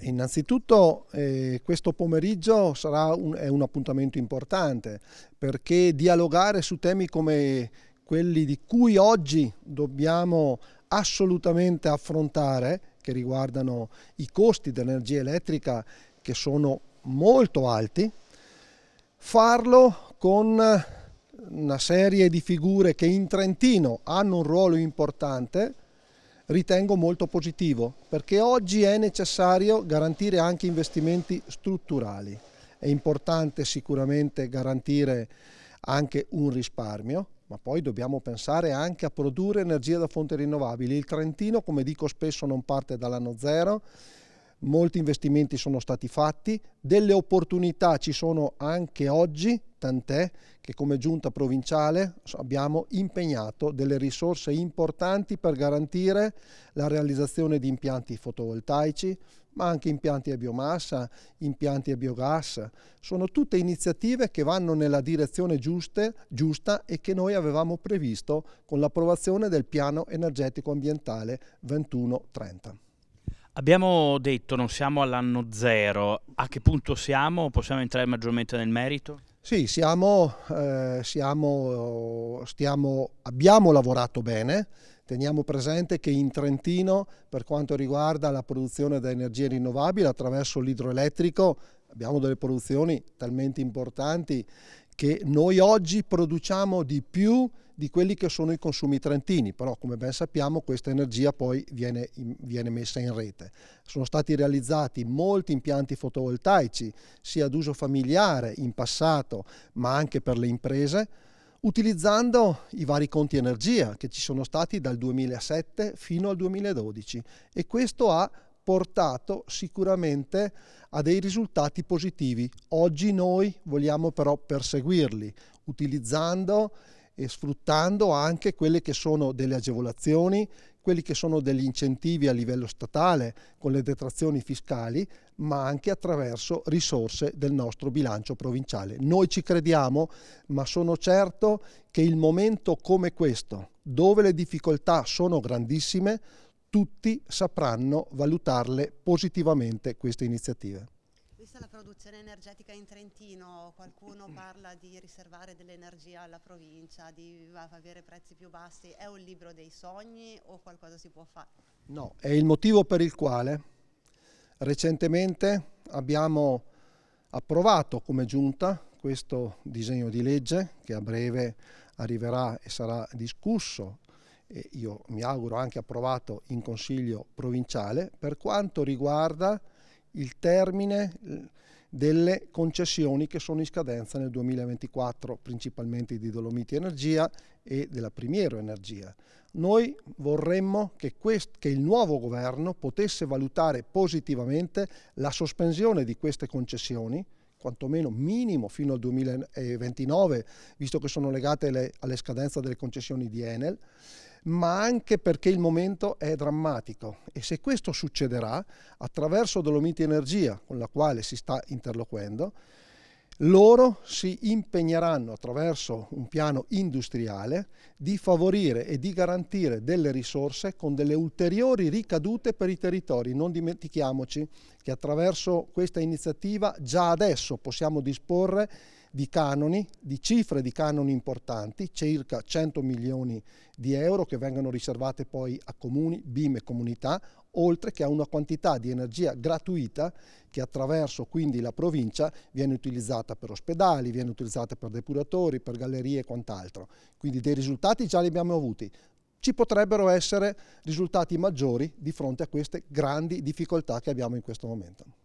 innanzitutto eh, questo pomeriggio sarà un, è un appuntamento importante perché dialogare su temi come quelli di cui oggi dobbiamo assolutamente affrontare, che riguardano i costi dell'energia elettrica che sono molto alti, farlo con una serie di figure che in Trentino hanno un ruolo importante ritengo molto positivo perché oggi è necessario garantire anche investimenti strutturali. È importante sicuramente garantire anche un risparmio, ma poi dobbiamo pensare anche a produrre energia da fonti rinnovabili. Il Trentino, come dico spesso, non parte dall'anno zero, molti investimenti sono stati fatti, delle opportunità ci sono anche oggi tant'è che come giunta provinciale abbiamo impegnato delle risorse importanti per garantire la realizzazione di impianti fotovoltaici, ma anche impianti a biomassa, impianti a biogas. Sono tutte iniziative che vanno nella direzione giuste, giusta e che noi avevamo previsto con l'approvazione del piano energetico ambientale 2130. Abbiamo detto non siamo all'anno zero, a che punto siamo? Possiamo entrare maggiormente nel merito? Sì, siamo, eh, siamo, stiamo, abbiamo lavorato bene, Teniamo presente che in Trentino, per quanto riguarda la produzione da energie rinnovabili attraverso l'idroelettrico, abbiamo delle produzioni talmente importanti che noi oggi produciamo di più di quelli che sono i consumi trentini, però come ben sappiamo questa energia poi viene, viene messa in rete. Sono stati realizzati molti impianti fotovoltaici, sia ad uso familiare in passato, ma anche per le imprese, utilizzando i vari conti energia che ci sono stati dal 2007 fino al 2012 e questo ha portato sicuramente a dei risultati positivi. Oggi noi vogliamo però perseguirli utilizzando e sfruttando anche quelle che sono delle agevolazioni, quelli che sono degli incentivi a livello statale con le detrazioni fiscali, ma anche attraverso risorse del nostro bilancio provinciale. Noi ci crediamo, ma sono certo che il momento come questo, dove le difficoltà sono grandissime, tutti sapranno valutarle positivamente queste iniziative la produzione energetica in Trentino, qualcuno mm. parla di riservare dell'energia alla provincia, di avere prezzi più bassi, è un libro dei sogni o qualcosa si può fare? No, è il motivo per il quale recentemente abbiamo approvato come giunta questo disegno di legge che a breve arriverà e sarà discusso e io mi auguro anche approvato in Consiglio provinciale per quanto riguarda il termine eh, delle concessioni che sono in scadenza nel 2024, principalmente di Dolomiti Energia e della Primiero Energia. Noi vorremmo che, che, il nuovo governo potesse valutare positivamente la sospensione di queste concessioni, quantomeno minimo fino al 2029, visto che sono legate alle, alle scadenze delle concessioni di Enel, ma anche perché il momento è drammatico e se questo succederà attraverso Dolomiti Energia con la quale si sta interloquendo, loro si impegneranno attraverso un piano industriale di favorire e di garantire delle risorse con delle ulteriori ricadute per i territori. Non dimentichiamoci che attraverso questa iniziativa già adesso possiamo disporre di canoni, di cifre di canoni importanti, circa 100 milioni di euro che vengono riservate poi a comuni, BIM e comunità, oltre che a una quantità di energia gratuita che attraverso quindi la provincia viene utilizzata per ospedali, viene utilizzata per depuratori, per gallerie e quant'altro. Quindi dei risultati già li abbiamo avuti. Ci potrebbero essere risultati maggiori di fronte a queste grandi difficoltà che abbiamo in questo momento.